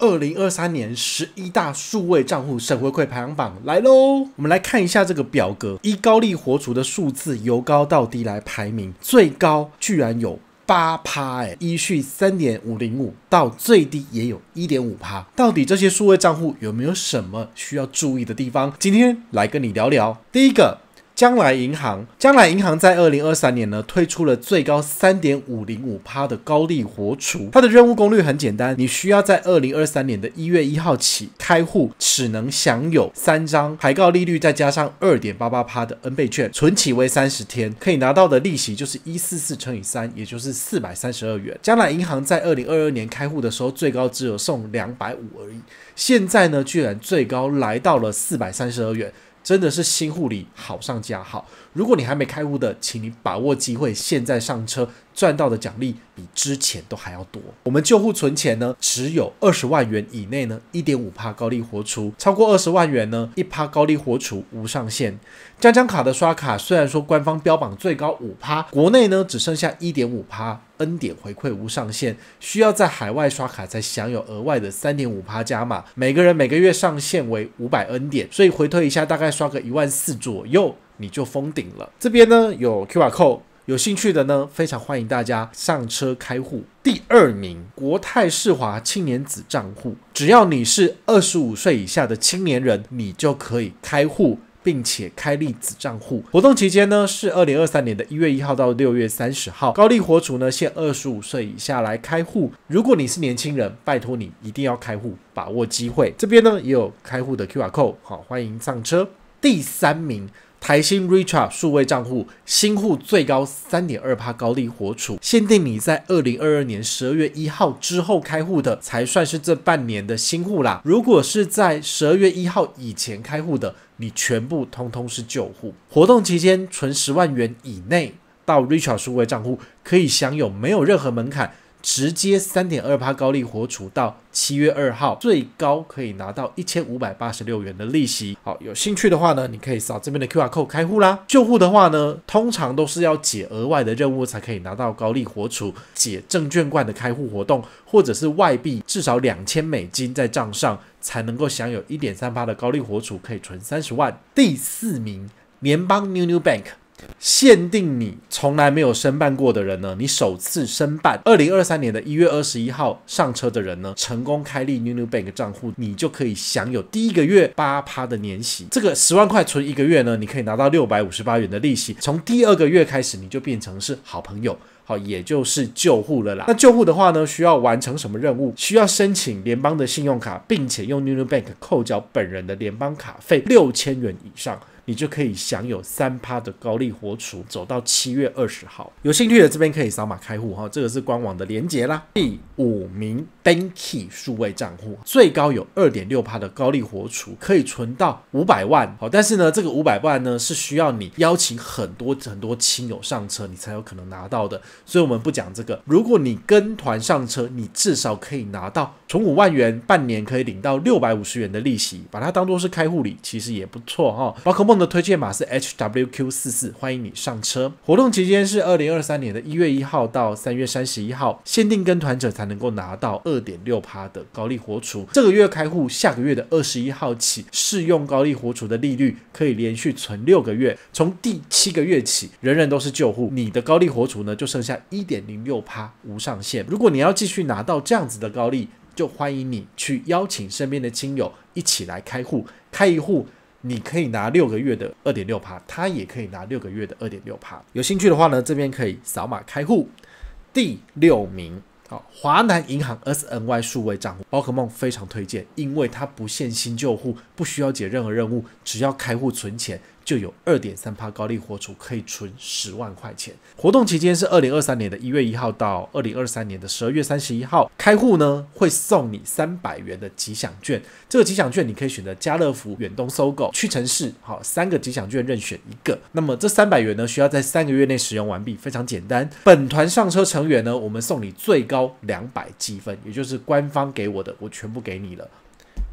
二零二三年十一大数位账户省回馈排行榜来喽！我们来看一下这个表格，依高利活出的数字由高到低来排名，最高居然有八趴，哎，依序三点五零五，到最低也有一点五趴。到底这些数位账户有没有什么需要注意的地方？今天来跟你聊聊。第一个。将来银行，将来银行在二零二三年呢推出了最高三点五零五趴的高利活储，它的任务功率很简单，你需要在二零二三年的一月一号起开户，只能享有三张海报利率，再加上二点八八趴的 N 倍券，存期为三十天，可以拿到的利息就是一四四乘以三，也就是四百三十二元。将来银行在二零二二年开户的时候，最高只有送两百五而已，现在呢居然最高来到了四百三十二元。真的是新护理好上加好。如果你还没开户的，请你把握机会，现在上车赚到的奖励比之前都还要多。我们旧户存钱呢，持有二十万元以内呢，一点五趴高利活储；超过二十万元呢，一趴高利活储无上限。江江卡的刷卡虽然说官方标榜最高五趴，国内呢只剩下一点五趴，N 点回馈无上限，需要在海外刷卡才享有额外的三点五趴加码，每个人每个月上限为五百 N 点，所以回退一下大概刷个一万四左右。你就封顶了。这边呢有 Q r code，有兴趣的呢，非常欢迎大家上车开户。第二名，国泰世华青年子账户，只要你是二十五岁以下的青年人，你就可以开户，并且开立子账户。活动期间呢是二零二三年的一月一号到六月三十号，高利活主呢限二十五岁以下来开户。如果你是年轻人，拜托你一定要开户，把握机会。这边呢也有开户的 Q r code，好，欢迎上车。第三名，台新 Richa 数位账户新户最高三点二趴高利活储，限定你在二零二二年十二月一号之后开户的，才算是这半年的新户啦。如果是在十二月一号以前开户的，你全部通通是旧户。活动期间存十万元以内到 Richa 数位账户，可以享有没有任何门槛。直接三点二趴高利活储到七月二号，最高可以拿到一千五百八十六元的利息。好，有兴趣的话呢，你可以扫这边的 QR Code 开户啦。旧户的话呢，通常都是要解额外的任务才可以拿到高利活储，解证券罐的开户活动，或者是外币至少两千美金在账上才能够享有一点三趴的高利活储，可以存三十万。第四名联邦妞妞 Bank。限定你从来没有申办过的人呢？你首次申办二零二三年的一月二十一号上车的人呢，成功开立 New New Bank 账户，你就可以享有第一个月八趴的年息。这个十万块存一个月呢，你可以拿到六百五十八元的利息。从第二个月开始，你就变成是好朋友，好，也就是救护了啦。那救护的话呢，需要完成什么任务？需要申请联邦的信用卡，并且用 New New Bank 扣缴本人的联邦卡费六千元以上。你就可以享有三趴的高利活储，走到七月二十号。有兴趣的这边可以扫码开户哈，这个是官网的链接啦。第五名 Banky 数位账户，最高有二点六趴的高利活储，可以存到五百万。好，但是呢，这个五百万呢是需要你邀请很多很多亲友上车，你才有可能拿到的。所以我们不讲这个。如果你跟团上车，你至少可以拿到从五万元半年可以领到六百五十元的利息，把它当做是开户礼，其实也不错哈。宝可梦。的推荐码是 HWQ 四四，欢迎你上车。活动期间是二零二三年的一月一号到三月三十一号，限定跟团者才能够拿到二点六趴的高利活储。这个月开户，下个月的二十一号起，适用高利活储的利率可以连续存六个月，从第七个月起，人人都是旧户。你的高利活储呢，就剩下一点零六趴无上限。如果你要继续拿到这样子的高利，就欢迎你去邀请身边的亲友一起来开户，开一户。你可以拿六个月的二点六趴，他也可以拿六个月的二点六趴。有兴趣的话呢，这边可以扫码开户。第六名，好，华南银行 S N Y 数位账户，宝可梦非常推荐，因为它不限新旧户，不需要解任何任务，只要开户存钱。就有二点三帕高利活储可以存十万块钱，活动期间是二零二三年的一月一号到二零二三年的十二月三十一号。开户呢会送你三百元的吉祥券，这个吉祥券你可以选择家乐福、远东、搜狗、屈臣氏，好三个吉祥券任选一个。那么这三百元呢需要在三个月内使用完毕，非常简单。本团上车成员呢，我们送你最高两百积分，也就是官方给我的，我全部给你了。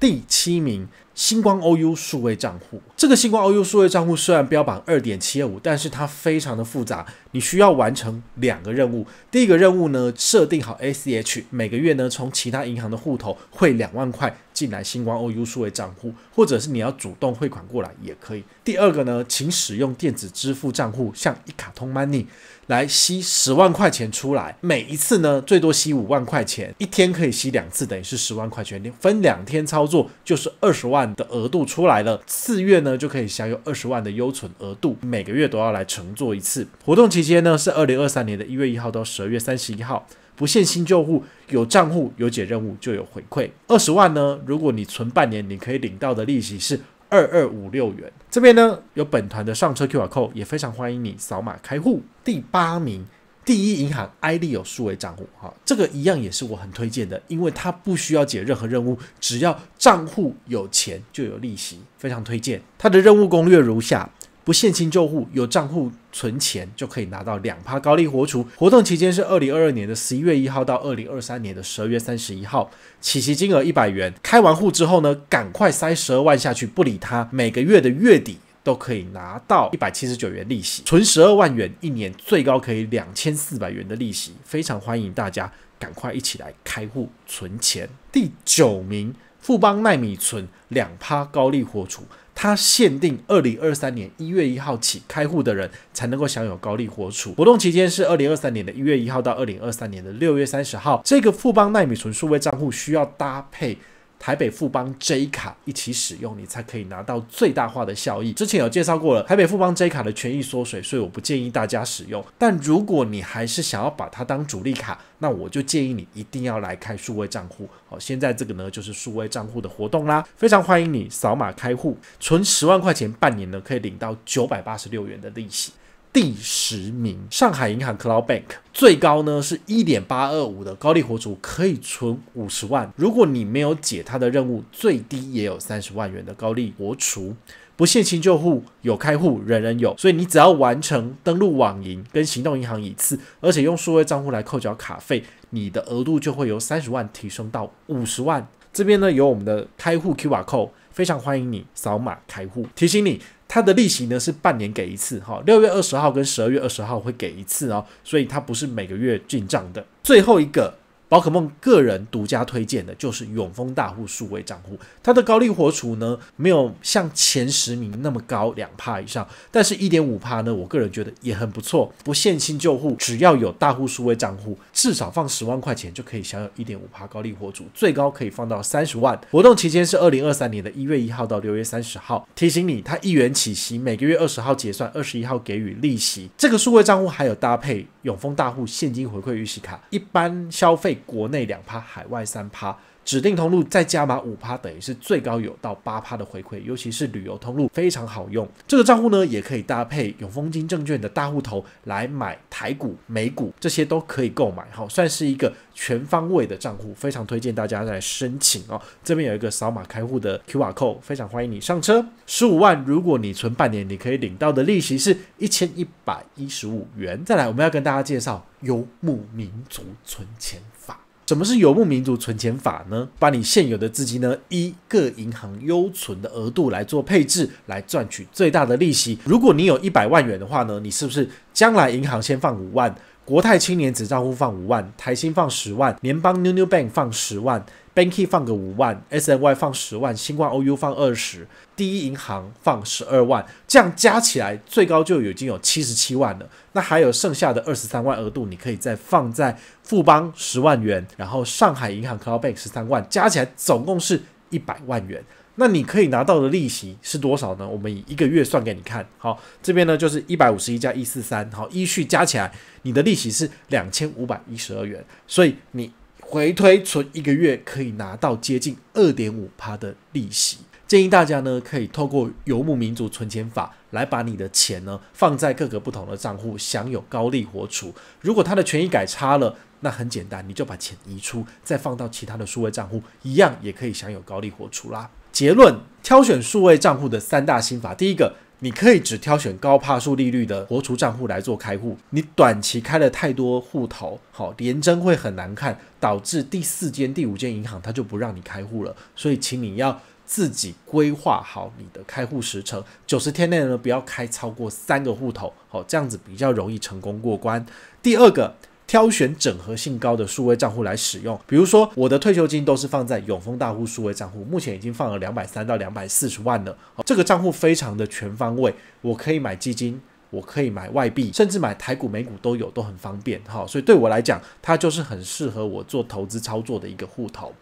第七名，星光 OU 数位账户。这个星光 OU 数位账户虽然标榜二点七二五，但是它非常的复杂。你需要完成两个任务。第一个任务呢，设定好 ACH，每个月呢从其他银行的户头汇两万块进来星光欧优数位账户，或者是你要主动汇款过来也可以。第二个呢，请使用电子支付账户，像一卡通 Money，来吸十万块钱出来。每一次呢，最多吸五万块钱，一天可以吸两次，等于是十万块钱，分两天操作就是二十万的额度出来了。次月呢就可以享有二十万的优存额度，每个月都要来乘坐一次活动期。期间呢是二零二三年的一月一号到十二月三十一号，不限新旧户，有账户有解任务就有回馈。二十万呢，如果你存半年，你可以领到的利息是二二五六元。这边呢有本团的上车 Q R code，也非常欢迎你扫码开户。第八名，第一银行 i d 有数位账户，哈，这个一样也是我很推荐的，因为它不需要解任何任务，只要账户有钱就有利息，非常推荐。它的任务攻略如下。不限亲旧户，有账户存钱就可以拿到两趴高利活储。活动期间是二零二二年的十一月一号到二零二三年的十二月三十一号，起息金额一百元。开完户之后呢，赶快塞十二万下去，不理他。每个月的月底都可以拿到一百七十九元利息，存十二万元一年最高可以两千四百元的利息。非常欢迎大家赶快一起来开户存钱。第九名，富邦奈米存两趴高利活储。它限定二零二三年一月一号起开户的人才能够享有高利活储，活动期间是二零二三年的一月一号到二零二三年的六月三十号。这个富邦纳米存数位账户需要搭配。台北富邦 J 卡一起使用，你才可以拿到最大化的效益。之前有介绍过了，台北富邦 J 卡的权益缩水，所以我不建议大家使用。但如果你还是想要把它当主力卡，那我就建议你一定要来开数位账户。好，现在这个呢就是数位账户的活动啦，非常欢迎你扫码开户，存十万块钱半年呢可以领到九百八十六元的利息。第十名，上海银行 Cloud Bank 最高呢是一点八二五的高利活储，可以存五十万。如果你没有解它的任务，最低也有三十万元的高利活储，不限新旧户，有开户人人有。所以你只要完成登录网银跟行动银行一次，而且用数位账户来扣缴卡费，你的额度就会由三十万提升到五十万。这边呢有我们的开户 QR code，非常欢迎你扫码开户。提醒你。它的利息呢是半年给一次哈，六月二十号跟十二月二十号会给一次哦，所以它不是每个月进账的。最后一个。宝可梦个人独家推荐的就是永丰大户数位账户，它的高利活储呢，没有像前十名那么高，两帕以上，但是1.5帕呢，我个人觉得也很不错。不限清旧户，只要有大户数位账户，至少放十万块钱就可以享有1.5帕高利活储，最高可以放到三十万。活动期间是二零二三年的一月一号到六月三十号。提醒你，它一元起息，每个月二十号结算，二十一号给予利息。这个数位账户还有搭配永丰大户现金回馈预习卡，一般消费。国内两趴，海外三趴。指定通路再加码五趴，等于是最高有到八趴的回馈，尤其是旅游通路非常好用。这个账户呢，也可以搭配永丰金证券的大户头来买台股、美股，这些都可以购买，好，算是一个全方位的账户，非常推荐大家来申请哦。这边有一个扫码开户的 QR code，非常欢迎你上车。十五万，如果你存半年，你可以领到的利息是一千一百一十五元。再来，我们要跟大家介绍游牧民族存钱法。什么是游牧民族存钱法呢？把你现有的资金呢，依各银行优存的额度来做配置，来赚取最大的利息。如果你有一百万元的话呢，你是不是将来银行先放五万，国泰青年子账户放五万，台新放十万，联邦 New New Bank 放十万？Banky 放个五万，Sny 放十万，新冠 Ou 放二十，第一银行放十二万，这样加起来最高就已经有七十七万了。那还有剩下的二十三万额度，你可以再放在富邦十万元，然后上海银行 Cloud Bank 十三万，加起来总共是一百万元。那你可以拿到的利息是多少呢？我们以一个月算给你看好，这边呢就是一百五十一加一四三，好，依序加起来，你的利息是两千五百一十二元。所以你。回推存一个月可以拿到接近二点五趴的利息，建议大家呢可以透过游牧民族存钱法来把你的钱呢放在各个不同的账户，享有高利活储。如果他的权益改差了，那很简单，你就把钱移出，再放到其他的数位账户，一样也可以享有高利活储啦。结论：挑选数位账户的三大心法，第一个。你可以只挑选高帕数利率的活储账户来做开户。你短期开了太多户头，好连征会很难看，导致第四间、第五间银行它就不让你开户了。所以，请你要自己规划好你的开户时程，九十天内呢不要开超过三个户头，好这样子比较容易成功过关。第二个。挑选整合性高的数位账户来使用，比如说我的退休金都是放在永丰大户数位账户，目前已经放了两百三到两百四十万了。这个账户非常的全方位，我可以买基金，我可以买外币，甚至买台股美股都有，都很方便。哈。所以对我来讲，它就是很适合我做投资操作的一个户头。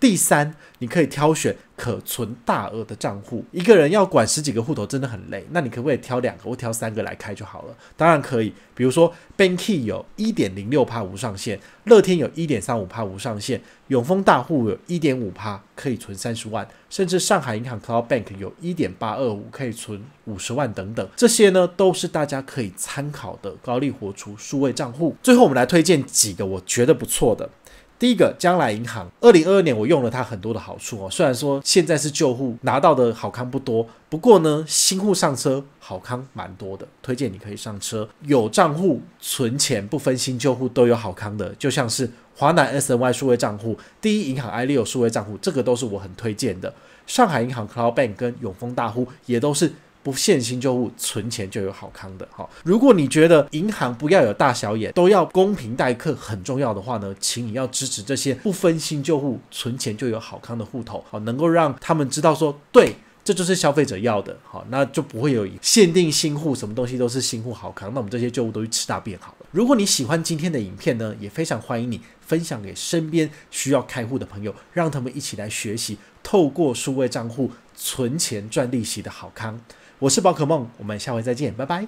第三，你可以挑选可存大额的账户。一个人要管十几个户头真的很累，那你可不可以挑两个或挑三个来开就好了？当然可以。比如说 b a n k y 有一点零六趴无上限，乐天有一点三五趴无上限，永丰大户有一点五趴可以存三十万，甚至上海银行 Cloud Bank 有一点八二五可以存五十万等等。这些呢都是大家可以参考的高利活出数位账户。最后，我们来推荐几个我觉得不错的。第一个，将来银行，二零二二年我用了它很多的好处哦。虽然说现在是旧户拿到的好康不多，不过呢新户上车好康蛮多的，推荐你可以上车。有账户存钱不分新旧户都有好康的，就像是华南 S N Y 数位账户、第一银行 i Leo 数位账户，这个都是我很推荐的。上海银行 Cloud Bank 跟永丰大户也都是。不限新旧物，存钱就有好康的哈。如果你觉得银行不要有大小眼，都要公平待客很重要的话呢，请你要支持这些不分新旧物，存钱就有好康的户头，好能够让他们知道说，对，这就是消费者要的，好，那就不会有限定新户，什么东西都是新户好康，那我们这些旧物都去吃大便好了。如果你喜欢今天的影片呢，也非常欢迎你分享给身边需要开户的朋友，让他们一起来学习，透过数位账户存钱赚利息的好康。我是宝可梦，我们下回再见，拜拜。